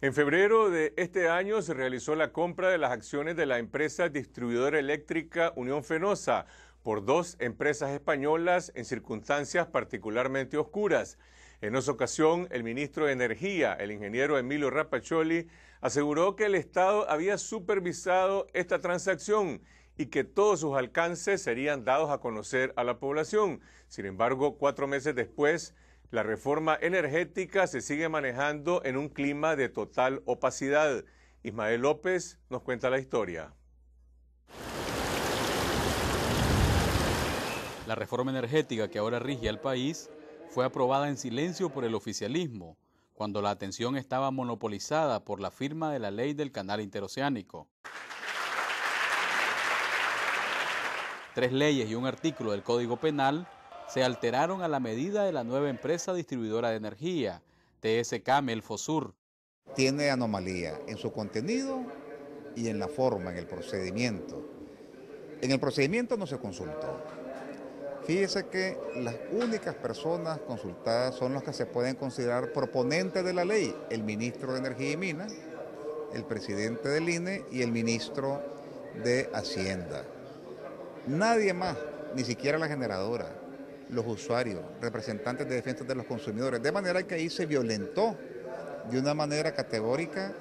En febrero de este año se realizó la compra de las acciones de la empresa distribuidora eléctrica Unión Fenosa por dos empresas españolas en circunstancias particularmente oscuras. En esa ocasión, el ministro de Energía, el ingeniero Emilio Rapacholi, aseguró que el Estado había supervisado esta transacción y que todos sus alcances serían dados a conocer a la población. Sin embargo, cuatro meses después, la reforma energética se sigue manejando en un clima de total opacidad. Ismael López nos cuenta la historia. La reforma energética que ahora rige al país fue aprobada en silencio por el oficialismo, cuando la atención estaba monopolizada por la firma de la ley del canal interoceánico. Tres leyes y un artículo del Código Penal se alteraron a la medida de la nueva empresa distribuidora de energía, TSK Melfosur. Tiene anomalía en su contenido y en la forma, en el procedimiento. En el procedimiento no se consultó. Fíjese que las únicas personas consultadas son los que se pueden considerar proponentes de la ley, el ministro de Energía y Minas, el presidente del INE y el ministro de Hacienda. Nadie más, ni siquiera la generadora, los usuarios, representantes de defensa de los consumidores. De manera que ahí se violentó de una manera categórica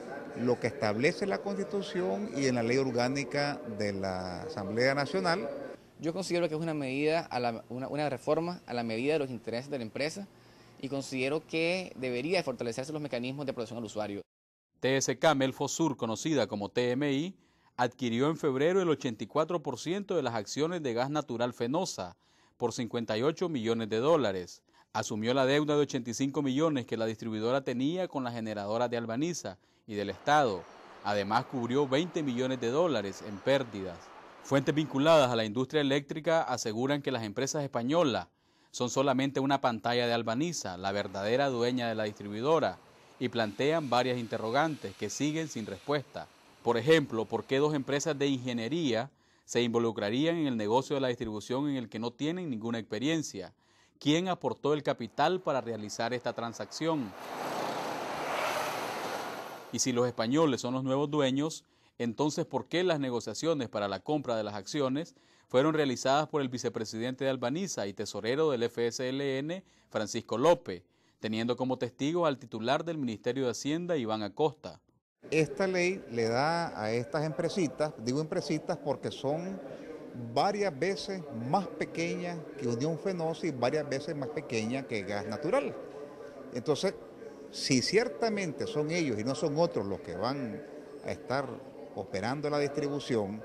lo que establece la Constitución y en la ley orgánica de la Asamblea Nacional. Yo considero que es una medida, una, reforma a la medida de los intereses de la empresa y considero que debería fortalecerse los mecanismos de protección al usuario. TSK, Melfosur conocida como TMI, adquirió en febrero el 84% de las acciones de gas natural Fenosa por 58 millones de dólares. Asumió la deuda de 85 millones que la distribuidora tenía con la generadora de Albaniza y del Estado. Además cubrió 20 millones de dólares en pérdidas. Fuentes vinculadas a la industria eléctrica aseguran que las empresas españolas son solamente una pantalla de Albaniza, la verdadera dueña de la distribuidora, y plantean varias interrogantes que siguen sin respuesta. Por ejemplo, ¿por qué dos empresas de ingeniería se involucrarían en el negocio de la distribución en el que no tienen ninguna experiencia? ¿Quién aportó el capital para realizar esta transacción? Y si los españoles son los nuevos dueños, entonces ¿por qué las negociaciones para la compra de las acciones fueron realizadas por el vicepresidente de Albaniza y tesorero del FSLN, Francisco López, teniendo como testigo al titular del Ministerio de Hacienda, Iván Acosta? Esta ley le da a estas empresitas, digo empresitas porque son varias veces más pequeñas que Unión Fenosa varias veces más pequeñas que gas natural. Entonces, si ciertamente son ellos y no son otros los que van a estar operando la distribución,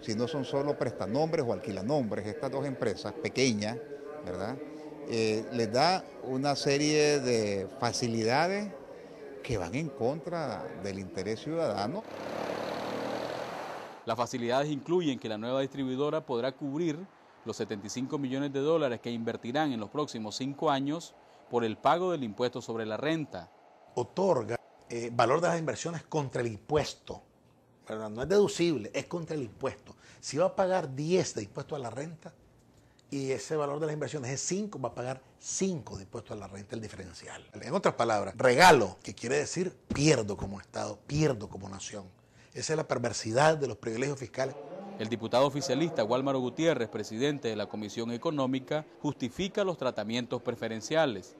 si no son solo prestanombres o alquilanombres, estas dos empresas pequeñas, ¿verdad? Eh, les da una serie de facilidades que van en contra del interés ciudadano. Las facilidades incluyen que la nueva distribuidora podrá cubrir los 75 millones de dólares que invertirán en los próximos cinco años por el pago del impuesto sobre la renta. Otorga eh, valor de las inversiones contra el impuesto. ¿verdad? No es deducible, es contra el impuesto. Si va a pagar 10 de impuesto a la renta, y ese valor de las inversiones es 5, va a pagar 5 de impuesto a la renta, el diferencial. En otras palabras, regalo, que quiere decir pierdo como Estado, pierdo como nación. Esa es la perversidad de los privilegios fiscales. El diputado oficialista Wálmaro Gutiérrez, presidente de la Comisión Económica, justifica los tratamientos preferenciales.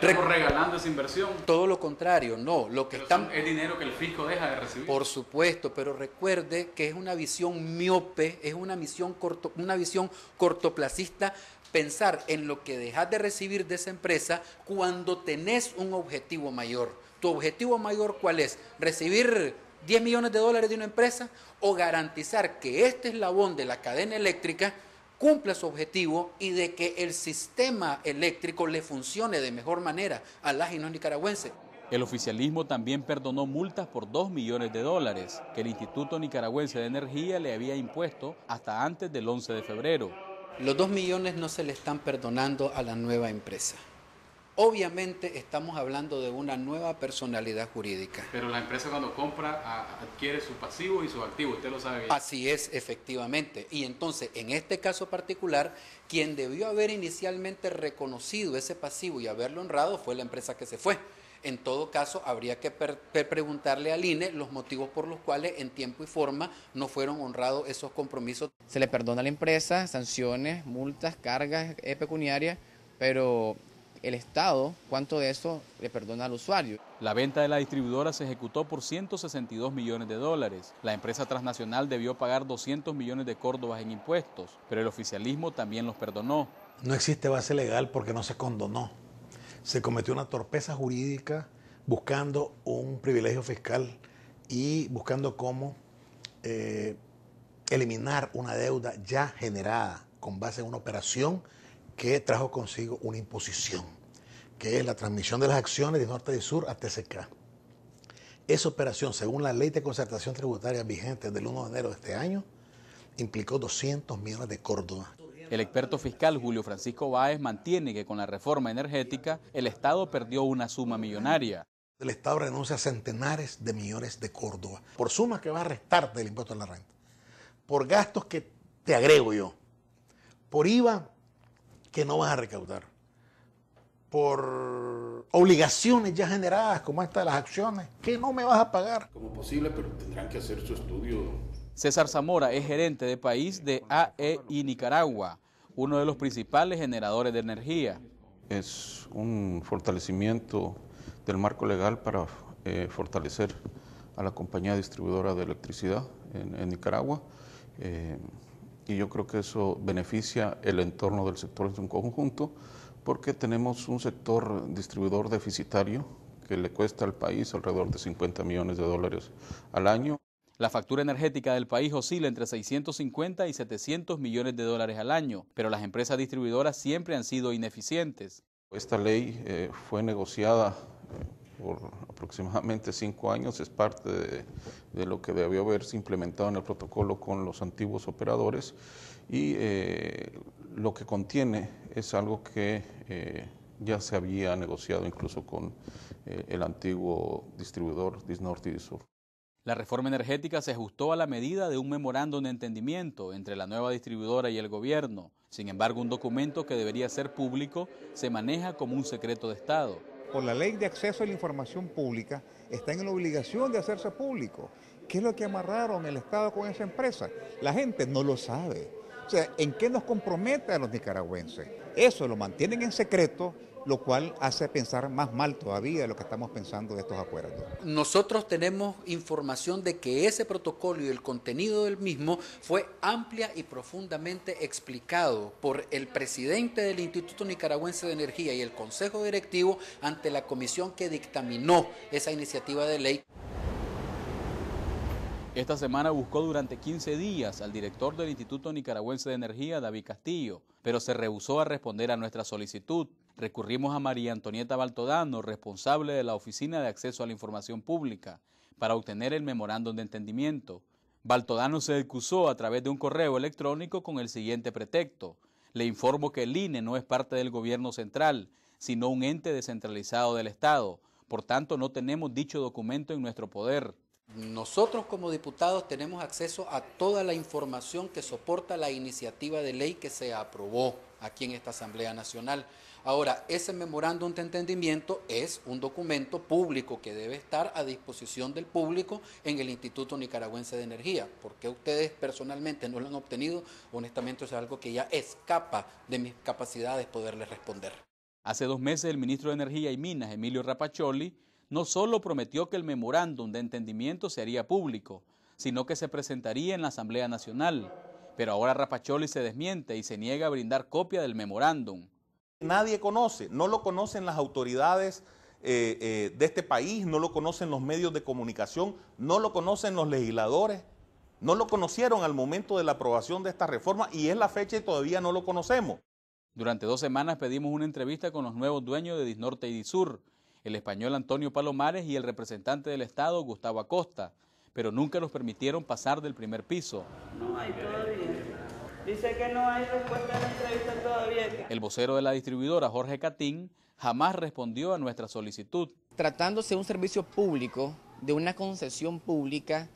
Pero no regalando esa inversión. Todo lo contrario, no. Lo que están... Es dinero que el fisco deja de recibir. Por supuesto, pero recuerde que es una visión miope, es una, misión corto, una visión cortoplacista pensar en lo que dejas de recibir de esa empresa cuando tenés un objetivo mayor. ¿Tu objetivo mayor cuál es? ¿Recibir 10 millones de dólares de una empresa o garantizar que este eslabón de la cadena eléctrica cumpla su objetivo y de que el sistema eléctrico le funcione de mejor manera a las y nicaragüenses. El oficialismo también perdonó multas por 2 millones de dólares que el Instituto Nicaragüense de Energía le había impuesto hasta antes del 11 de febrero. Los 2 millones no se le están perdonando a la nueva empresa. Obviamente estamos hablando de una nueva personalidad jurídica. Pero la empresa cuando compra adquiere su pasivo y su activo, usted lo sabe bien. Así es, efectivamente. Y entonces, en este caso particular, quien debió haber inicialmente reconocido ese pasivo y haberlo honrado fue la empresa que se fue. En todo caso, habría que preguntarle al INE los motivos por los cuales en tiempo y forma no fueron honrados esos compromisos. Se le perdona a la empresa sanciones, multas, cargas pecuniarias, pero el Estado cuánto de eso le perdona al usuario. La venta de la distribuidora se ejecutó por 162 millones de dólares. La empresa transnacional debió pagar 200 millones de córdobas en impuestos, pero el oficialismo también los perdonó. No existe base legal porque no se condonó. Se cometió una torpeza jurídica buscando un privilegio fiscal y buscando cómo eh, eliminar una deuda ya generada con base en una operación que trajo consigo una imposición, que es la transmisión de las acciones de norte y sur a TCK. Esa operación, según la ley de concertación tributaria vigente del 1 de enero de este año, implicó 200 millones de Córdoba. El experto fiscal Julio Francisco Báez mantiene que con la reforma energética el Estado perdió una suma millonaria. El Estado renuncia a centenares de millones de Córdoba por sumas que va a restar del impuesto a la renta, por gastos que te agrego yo, por IVA que no vas a recaudar. Por obligaciones ya generadas, como esta de las acciones, que no me vas a pagar. Como posible, pero tendrán que hacer su estudio. César Zamora es gerente de país de AEI Nicaragua, uno de los principales generadores de energía. Es un fortalecimiento del marco legal para eh, fortalecer a la compañía distribuidora de electricidad en, Nicaragua. Eh, y yo creo que eso beneficia el entorno del sector en su conjunto porque tenemos un sector distribuidor deficitario que le cuesta al país alrededor de 50 millones de dólares al año. La factura energética del país oscila entre 650 y 700 millones de dólares al año, pero las empresas distribuidoras siempre han sido ineficientes. Esta ley eh, fue negociada por aproximadamente cinco años, es parte de, lo que debió haberse implementado en el protocolo con los antiguos operadores y eh, lo que contiene es algo que eh, ya se había negociado incluso con eh, el antiguo distribuidor Disnorte y Disur. La reforma energética se ajustó a la medida de un memorándum de entendimiento entre la nueva distribuidora y el gobierno. Sin embargo, un documento que debería ser público se maneja como un secreto de Estado por la ley de acceso a la información pública, está en la obligación de hacerse público. ¿Qué es lo que amarraron el Estado con esa empresa? La gente no lo sabe. O sea, ¿en qué nos compromete a los nicaragüenses? Eso lo mantienen en secreto lo cual hace pensar más mal todavía de lo que estamos pensando de estos acuerdos. Nosotros tenemos información de que ese protocolo y el contenido del mismo fue amplia y profundamente explicado por el presidente del Instituto Nicaragüense de Energía y el Consejo Directivo ante la comisión que dictaminó esa iniciativa de ley. Esta semana buscó durante 15 días al director del Instituto Nicaragüense de Energía, David Castillo, pero se rehusó a responder a nuestra solicitud recurrimos a María Antonieta Baltodano, responsable de la Oficina de Acceso a la Información Pública, para obtener el memorándum de entendimiento. Baltodano se excusó a través de un correo electrónico con el siguiente pretexto. Le informo que el INE no es parte del gobierno central, sino un ente descentralizado del Estado. Por tanto, no tenemos dicho documento en nuestro poder. Nosotros como diputados tenemos acceso a toda la información que soporta la iniciativa de ley que se aprobó aquí en esta Asamblea Nacional. Ahora, ese memorándum de entendimiento es un documento público que debe estar a disposición del público en el Instituto Nicaragüense de Energía. Porque ustedes personalmente no lo han obtenido, honestamente es algo que ya escapa de mis capacidades poderles responder. Hace dos meses el ministro de Energía y Minas, Emilio Rapacholi, no solo prometió que el memorándum de entendimiento se haría público, sino que se presentaría en la Asamblea Nacional. Pero ahora Rapacholi se desmiente y se niega a brindar copia del memorándum nadie conoce, no lo conocen las autoridades eh, eh, de este país, no lo conocen los medios de comunicación, no lo conocen los legisladores, no lo conocieron al momento de la aprobación de esta reforma y es la fecha y todavía no lo conocemos. Durante dos semanas pedimos una entrevista con los nuevos dueños de Disnorte y Disur, el español Antonio Palomares y el representante del Estado, Gustavo Acosta, pero nunca nos permitieron pasar del primer piso. No hay todavía. Dice que no hay respuesta a la entrevista todavía. El vocero de la distribuidora, Jorge Catín, jamás respondió a nuestra solicitud. Tratándose de un servicio público, de una concesión pública,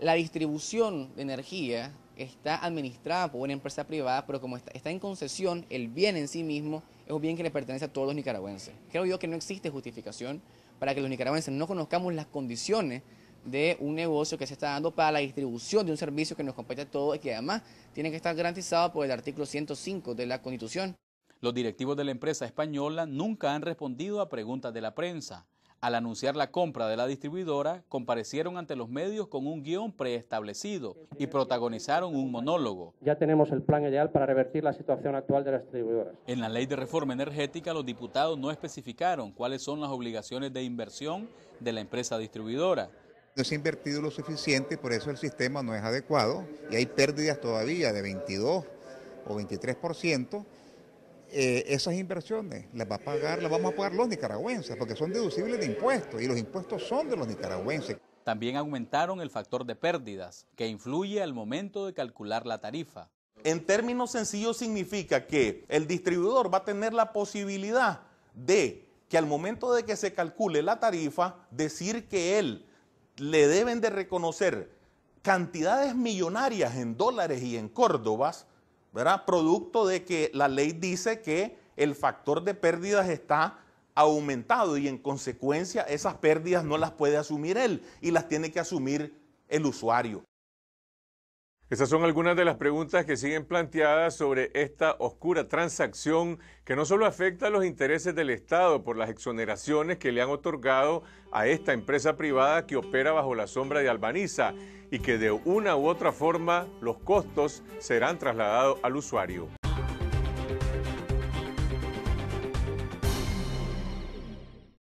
la distribución de energía está administrada por una empresa privada, pero como está, en concesión, el bien en sí mismo es un bien que le pertenece a todos los nicaragüenses. Creo yo que no existe justificación para que los nicaragüenses no conozcamos las condiciones de un negocio que se está dando para la distribución de un servicio que nos compete a todos y que además tiene que estar garantizado por el artículo 105 de la Constitución. Los directivos de la empresa española nunca han respondido a preguntas de la prensa. Al anunciar la compra de la distribuidora, comparecieron ante los medios con un guión preestablecido y protagonizaron un monólogo. Ya tenemos el plan ideal para revertir la situación actual de las distribuidoras. En la ley de reforma energética, los diputados no especificaron cuáles son las obligaciones de inversión de la empresa distribuidora. No se ha invertido lo suficiente por eso el sistema no es adecuado y hay pérdidas todavía de 22 o 23%. Eh, esas inversiones las va a pagar, las vamos a pagar los nicaragüenses porque son deducibles de impuestos y los impuestos son de los nicaragüenses. También aumentaron el factor de pérdidas, que influye al momento de calcular la tarifa. En términos sencillos significa que el distribuidor va a tener la posibilidad de que al momento de que se calcule la tarifa, decir que él le deben de reconocer cantidades millonarias en dólares y en córdobas, ¿verdad? Producto de que la ley dice que el factor de pérdidas está aumentado y en consecuencia esas pérdidas no las puede asumir él y las tiene que asumir el usuario. Esas son algunas de las preguntas que siguen planteadas sobre esta oscura transacción que no solo afecta a los intereses del Estado por las exoneraciones que le han otorgado a esta empresa privada que opera bajo la sombra de Albaniza y que de una u otra forma los costos serán trasladados al usuario.